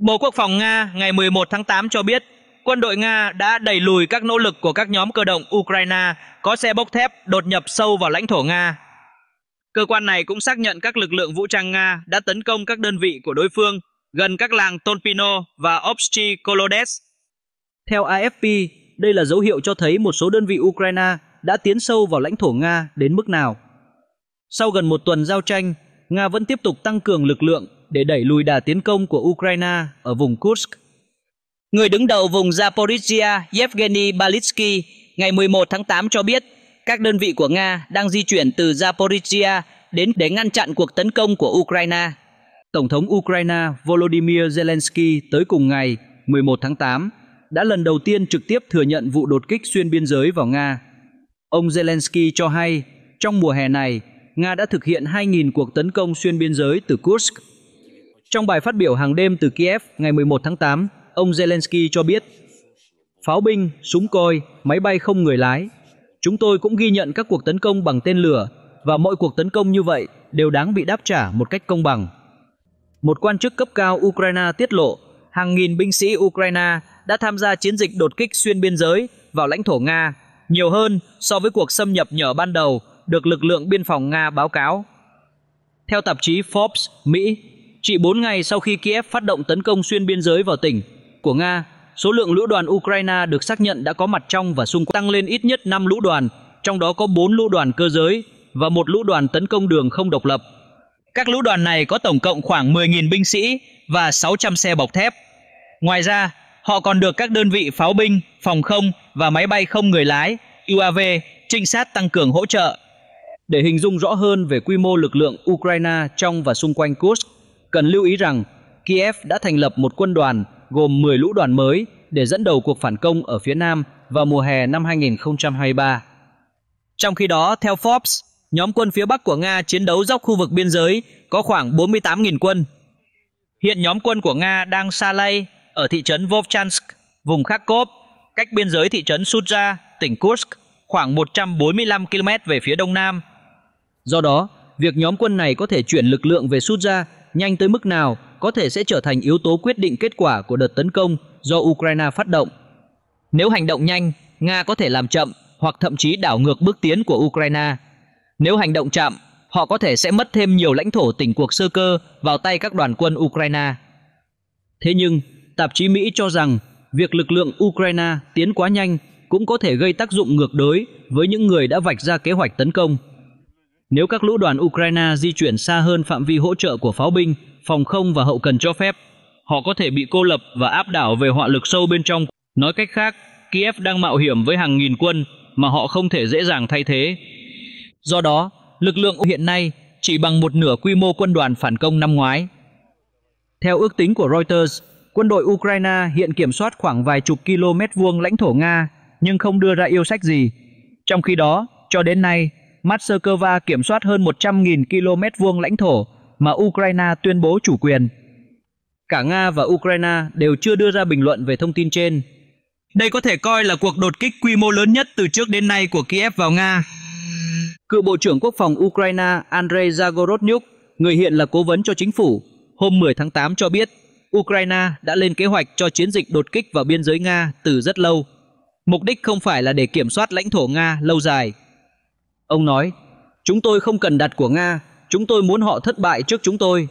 Bộ Quốc phòng Nga ngày 11 tháng 8 cho biết quân đội Nga đã đẩy lùi các nỗ lực của các nhóm cơ động Ukraine có xe bốc thép đột nhập sâu vào lãnh thổ Nga. Cơ quan này cũng xác nhận các lực lượng vũ trang Nga đã tấn công các đơn vị của đối phương gần các làng Tolpino và Obschi Kolodes. Theo AFP, đây là dấu hiệu cho thấy một số đơn vị Ukraine đã tiến sâu vào lãnh thổ Nga đến mức nào. Sau gần một tuần giao tranh, Nga vẫn tiếp tục tăng cường lực lượng để đẩy lùi đà tiến công của Ukraine ở vùng Kursk. Người đứng đầu vùng Zaporizhia Yevgeny Balitsky ngày 11 tháng 8 cho biết các đơn vị của Nga đang di chuyển từ Zaporizhia đến để ngăn chặn cuộc tấn công của Ukraine. Tổng thống Ukraine Volodymyr Zelensky tới cùng ngày 11 tháng 8 đã lần đầu tiên trực tiếp thừa nhận vụ đột kích xuyên biên giới vào Nga. Ông Zelensky cho hay, trong mùa hè này, Nga đã thực hiện 2.000 cuộc tấn công xuyên biên giới từ Kursk trong bài phát biểu hàng đêm từ Kiev ngày 11 tháng 8, ông Zelensky cho biết, pháo binh, súng còi, máy bay không người lái. Chúng tôi cũng ghi nhận các cuộc tấn công bằng tên lửa và mọi cuộc tấn công như vậy đều đáng bị đáp trả một cách công bằng. Một quan chức cấp cao Ukraine tiết lộ hàng nghìn binh sĩ Ukraine đã tham gia chiến dịch đột kích xuyên biên giới vào lãnh thổ Nga, nhiều hơn so với cuộc xâm nhập nhở ban đầu được lực lượng biên phòng Nga báo cáo. Theo tạp chí Forbes, Mỹ, chỉ 4 ngày sau khi Kiev phát động tấn công xuyên biên giới vào tỉnh của Nga, số lượng lũ đoàn Ukraine được xác nhận đã có mặt trong và xung quanh tăng lên ít nhất 5 lũ đoàn, trong đó có 4 lũ đoàn cơ giới và một lũ đoàn tấn công đường không độc lập. Các lũ đoàn này có tổng cộng khoảng 10.000 binh sĩ và 600 xe bọc thép. Ngoài ra, họ còn được các đơn vị pháo binh, phòng không và máy bay không người lái UAV trinh sát tăng cường hỗ trợ. Để hình dung rõ hơn về quy mô lực lượng Ukraine trong và xung quanh Kursk, cần lưu ý rằng Kiev đã thành lập một quân đoàn gồm 10 lũ đoàn mới để dẫn đầu cuộc phản công ở phía Nam vào mùa hè năm 2023. Trong khi đó, theo Forbes, nhóm quân phía Bắc của Nga chiến đấu dọc khu vực biên giới có khoảng 48.000 quân. Hiện nhóm quân của Nga đang xa lay ở thị trấn Vovchansk, vùng Kharkov, cách biên giới thị trấn Sudzha, tỉnh Kursk, khoảng 145 km về phía đông nam. Do đó, việc nhóm quân này có thể chuyển lực lượng về Sudzha nhanh tới mức nào có thể sẽ trở thành yếu tố quyết định kết quả của đợt tấn công do Ukraine phát động. Nếu hành động nhanh, Nga có thể làm chậm hoặc thậm chí đảo ngược bước tiến của Ukraine. Nếu hành động chậm, họ có thể sẽ mất thêm nhiều lãnh thổ tỉnh cuộc sơ cơ vào tay các đoàn quân Ukraine. Thế nhưng, tạp chí Mỹ cho rằng việc lực lượng Ukraine tiến quá nhanh cũng có thể gây tác dụng ngược đối với những người đã vạch ra kế hoạch tấn công nếu các lũ đoàn Ukraine di chuyển xa hơn phạm vi hỗ trợ của pháo binh, phòng không và hậu cần cho phép, họ có thể bị cô lập và áp đảo về họa lực sâu bên trong. Nói cách khác, Kiev đang mạo hiểm với hàng nghìn quân mà họ không thể dễ dàng thay thế. Do đó, lực lượng hiện nay chỉ bằng một nửa quy mô quân đoàn phản công năm ngoái. Theo ước tính của Reuters, quân đội Ukraine hiện kiểm soát khoảng vài chục km vuông lãnh thổ Nga nhưng không đưa ra yêu sách gì. Trong khi đó, cho đến nay, Moscow kiểm soát hơn 100.000 km vuông lãnh thổ mà Ukraine tuyên bố chủ quyền. Cả Nga và Ukraine đều chưa đưa ra bình luận về thông tin trên. Đây có thể coi là cuộc đột kích quy mô lớn nhất từ trước đến nay của Kiev vào Nga. Cựu Bộ trưởng Quốc phòng Ukraine Andrei Zagorodnyuk, người hiện là cố vấn cho chính phủ, hôm 10 tháng 8 cho biết Ukraine đã lên kế hoạch cho chiến dịch đột kích vào biên giới Nga từ rất lâu. Mục đích không phải là để kiểm soát lãnh thổ Nga lâu dài Ông nói, chúng tôi không cần đặt của Nga, chúng tôi muốn họ thất bại trước chúng tôi.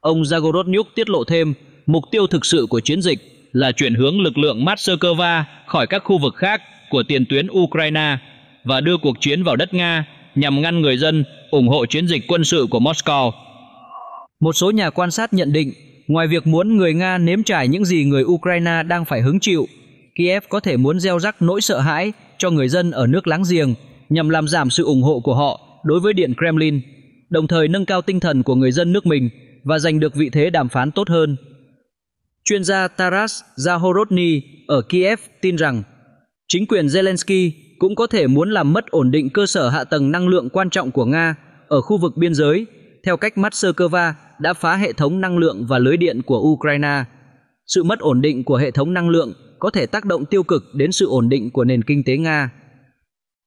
Ông Zagorodnyuk tiết lộ thêm, mục tiêu thực sự của chiến dịch là chuyển hướng lực lượng Moscow khỏi các khu vực khác của tiền tuyến Ukraine và đưa cuộc chiến vào đất Nga nhằm ngăn người dân ủng hộ chiến dịch quân sự của Moscow. Một số nhà quan sát nhận định, ngoài việc muốn người Nga nếm trải những gì người Ukraine đang phải hứng chịu, Kiev có thể muốn gieo rắc nỗi sợ hãi cho người dân ở nước láng giềng nhằm làm giảm sự ủng hộ của họ đối với Điện Kremlin, đồng thời nâng cao tinh thần của người dân nước mình và giành được vị thế đàm phán tốt hơn. Chuyên gia Taras Zahorodny ở Kiev tin rằng chính quyền Zelensky cũng có thể muốn làm mất ổn định cơ sở hạ tầng năng lượng quan trọng của Nga ở khu vực biên giới, theo cách Moscow đã phá hệ thống năng lượng và lưới điện của Ukraine. Sự mất ổn định của hệ thống năng lượng có thể tác động tiêu cực đến sự ổn định của nền kinh tế Nga.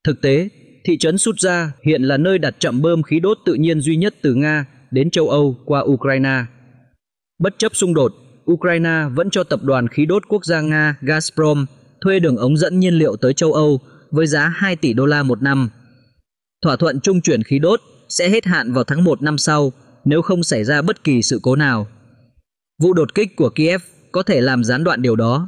Thực tế, thị trấn Sutja hiện là nơi đặt chậm bơm khí đốt tự nhiên duy nhất từ Nga đến châu Âu qua Ukraine. Bất chấp xung đột, Ukraine vẫn cho tập đoàn khí đốt quốc gia Nga Gazprom thuê đường ống dẫn nhiên liệu tới châu Âu với giá 2 tỷ đô la một năm. Thỏa thuận trung chuyển khí đốt sẽ hết hạn vào tháng 1 năm sau nếu không xảy ra bất kỳ sự cố nào. Vụ đột kích của Kiev có thể làm gián đoạn điều đó.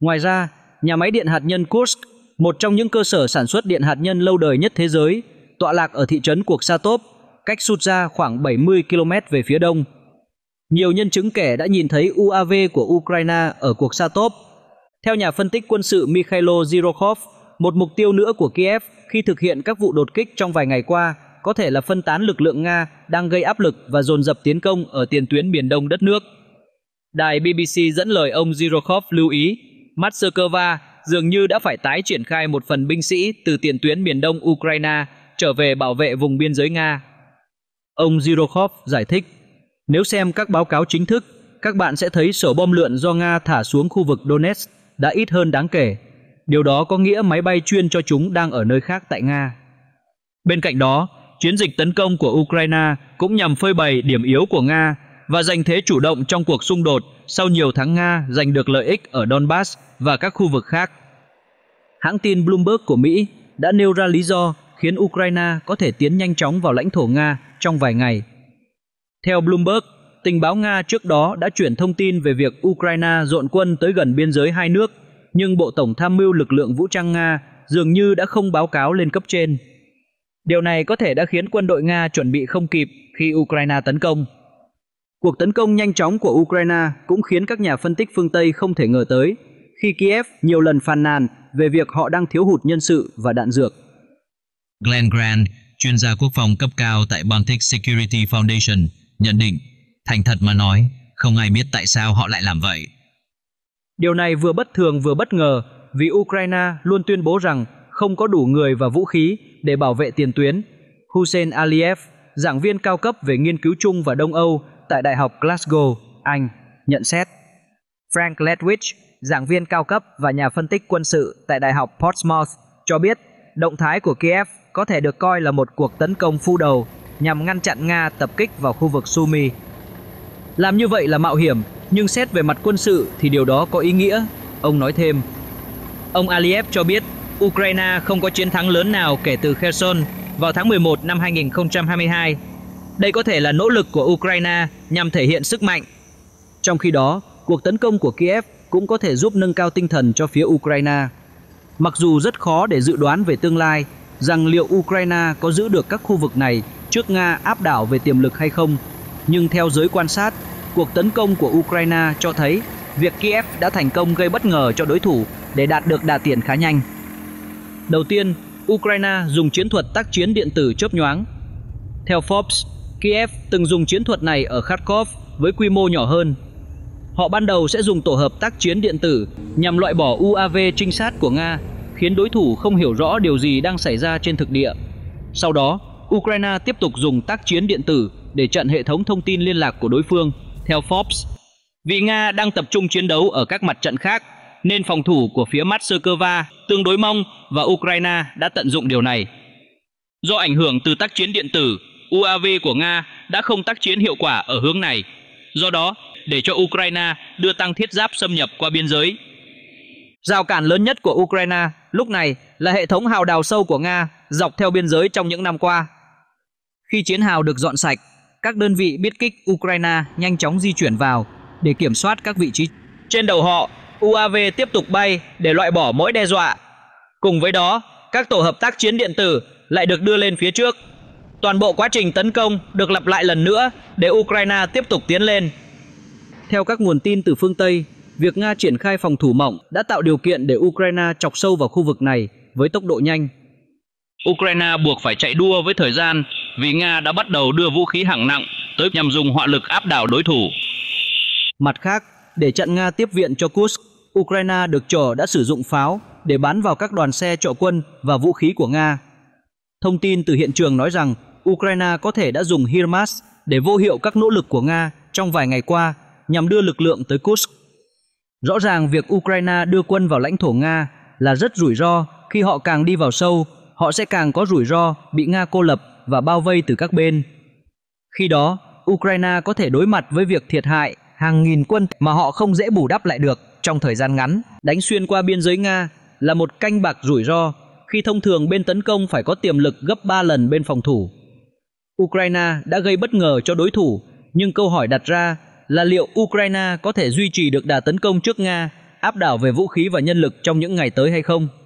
Ngoài ra, nhà máy điện hạt nhân Kursk một trong những cơ sở sản xuất điện hạt nhân lâu đời nhất thế giới, tọa lạc ở thị trấn Cuộc Sa Tốp, cách Sutja khoảng 70 km về phía đông. Nhiều nhân chứng kể đã nhìn thấy UAV của Ukraine ở Cuộc Sa Tốp. Theo nhà phân tích quân sự Mikhailo Zirokov, một mục tiêu nữa của Kiev khi thực hiện các vụ đột kích trong vài ngày qua có thể là phân tán lực lượng Nga đang gây áp lực và dồn dập tiến công ở tiền tuyến miền đông đất nước. Đài BBC dẫn lời ông Zirokov lưu ý, Moscow dường như đã phải tái triển khai một phần binh sĩ từ tiền tuyến miền đông Ukraine trở về bảo vệ vùng biên giới Nga. Ông Zhirokhov giải thích, nếu xem các báo cáo chính thức, các bạn sẽ thấy sổ bom lượn do Nga thả xuống khu vực Donetsk đã ít hơn đáng kể. Điều đó có nghĩa máy bay chuyên cho chúng đang ở nơi khác tại Nga. Bên cạnh đó, chiến dịch tấn công của Ukraine cũng nhằm phơi bày điểm yếu của Nga và giành thế chủ động trong cuộc xung đột sau nhiều tháng Nga giành được lợi ích ở Donbass và các khu vực khác. Hãng tin Bloomberg của Mỹ đã nêu ra lý do khiến Ukraine có thể tiến nhanh chóng vào lãnh thổ Nga trong vài ngày. Theo Bloomberg, tình báo Nga trước đó đã chuyển thông tin về việc Ukraine dọn quân tới gần biên giới hai nước, nhưng Bộ Tổng tham mưu lực lượng vũ trang Nga dường như đã không báo cáo lên cấp trên. Điều này có thể đã khiến quân đội Nga chuẩn bị không kịp khi Ukraine tấn công. Cuộc tấn công nhanh chóng của Ukraine cũng khiến các nhà phân tích phương Tây không thể ngờ tới khi Kiev nhiều lần phàn nàn về việc họ đang thiếu hụt nhân sự và đạn dược. Glenn Grant, chuyên gia quốc phòng cấp cao tại Baltic Security Foundation, nhận định, thành thật mà nói, không ai biết tại sao họ lại làm vậy. Điều này vừa bất thường vừa bất ngờ vì Ukraine luôn tuyên bố rằng không có đủ người và vũ khí để bảo vệ tiền tuyến. Hussein Aliyev, giảng viên cao cấp về nghiên cứu chung và Đông Âu tại Đại học Glasgow, Anh, nhận xét. Frank Ledwich, giảng viên cao cấp và nhà phân tích quân sự tại Đại học Portsmouth, cho biết động thái của Kiev có thể được coi là một cuộc tấn công phu đầu nhằm ngăn chặn Nga tập kích vào khu vực Sumy. Làm như vậy là mạo hiểm, nhưng xét về mặt quân sự thì điều đó có ý nghĩa, ông nói thêm. Ông Aliyev cho biết Ukraine không có chiến thắng lớn nào kể từ Kherson vào tháng 11 năm 2022 đây có thể là nỗ lực của Ukraine nhằm thể hiện sức mạnh. Trong khi đó, cuộc tấn công của Kiev cũng có thể giúp nâng cao tinh thần cho phía Ukraine. Mặc dù rất khó để dự đoán về tương lai rằng liệu Ukraine có giữ được các khu vực này trước Nga áp đảo về tiềm lực hay không, nhưng theo giới quan sát, cuộc tấn công của Ukraine cho thấy việc Kiev đã thành công gây bất ngờ cho đối thủ để đạt được đà tiền khá nhanh. Đầu tiên, Ukraine dùng chiến thuật tác chiến điện tử chớp nhoáng. Theo Forbes, Kiev từng dùng chiến thuật này ở Kharkov với quy mô nhỏ hơn. Họ ban đầu sẽ dùng tổ hợp tác chiến điện tử nhằm loại bỏ UAV trinh sát của Nga, khiến đối thủ không hiểu rõ điều gì đang xảy ra trên thực địa. Sau đó, Ukraine tiếp tục dùng tác chiến điện tử để chặn hệ thống thông tin liên lạc của đối phương, theo Forbes. Vì Nga đang tập trung chiến đấu ở các mặt trận khác, nên phòng thủ của phía Moscow tương đối mong và Ukraine đã tận dụng điều này. Do ảnh hưởng từ tác chiến điện tử UAV của Nga đã không tác chiến hiệu quả ở hướng này. Do đó, để cho Ukraine đưa tăng thiết giáp xâm nhập qua biên giới. Rào cản lớn nhất của Ukraine lúc này là hệ thống hào đào sâu của Nga dọc theo biên giới trong những năm qua. Khi chiến hào được dọn sạch, các đơn vị biết kích Ukraine nhanh chóng di chuyển vào để kiểm soát các vị trí. Trên đầu họ, UAV tiếp tục bay để loại bỏ mỗi đe dọa. Cùng với đó, các tổ hợp tác chiến điện tử lại được đưa lên phía trước Toàn bộ quá trình tấn công được lặp lại lần nữa để Ukraine tiếp tục tiến lên. Theo các nguồn tin từ phương Tây, việc Nga triển khai phòng thủ mỏng đã tạo điều kiện để Ukraine chọc sâu vào khu vực này với tốc độ nhanh. Ukraine buộc phải chạy đua với thời gian vì Nga đã bắt đầu đưa vũ khí hạng nặng tới nhằm dùng hỏa lực áp đảo đối thủ. Mặt khác, để chặn Nga tiếp viện cho Kursk, Ukraine được chờ đã sử dụng pháo để bắn vào các đoàn xe trọ quân và vũ khí của Nga. Thông tin từ hiện trường nói rằng Ukraine có thể đã dùng HIMARS để vô hiệu các nỗ lực của Nga trong vài ngày qua nhằm đưa lực lượng tới Kursk. Rõ ràng việc Ukraine đưa quân vào lãnh thổ Nga là rất rủi ro khi họ càng đi vào sâu, họ sẽ càng có rủi ro bị Nga cô lập và bao vây từ các bên. Khi đó, Ukraine có thể đối mặt với việc thiệt hại hàng nghìn quân mà họ không dễ bù đắp lại được trong thời gian ngắn. Đánh xuyên qua biên giới Nga là một canh bạc rủi ro khi thông thường bên tấn công phải có tiềm lực gấp 3 lần bên phòng thủ Ukraine đã gây bất ngờ cho đối thủ, nhưng câu hỏi đặt ra là liệu Ukraine có thể duy trì được đà tấn công trước Nga áp đảo về vũ khí và nhân lực trong những ngày tới hay không?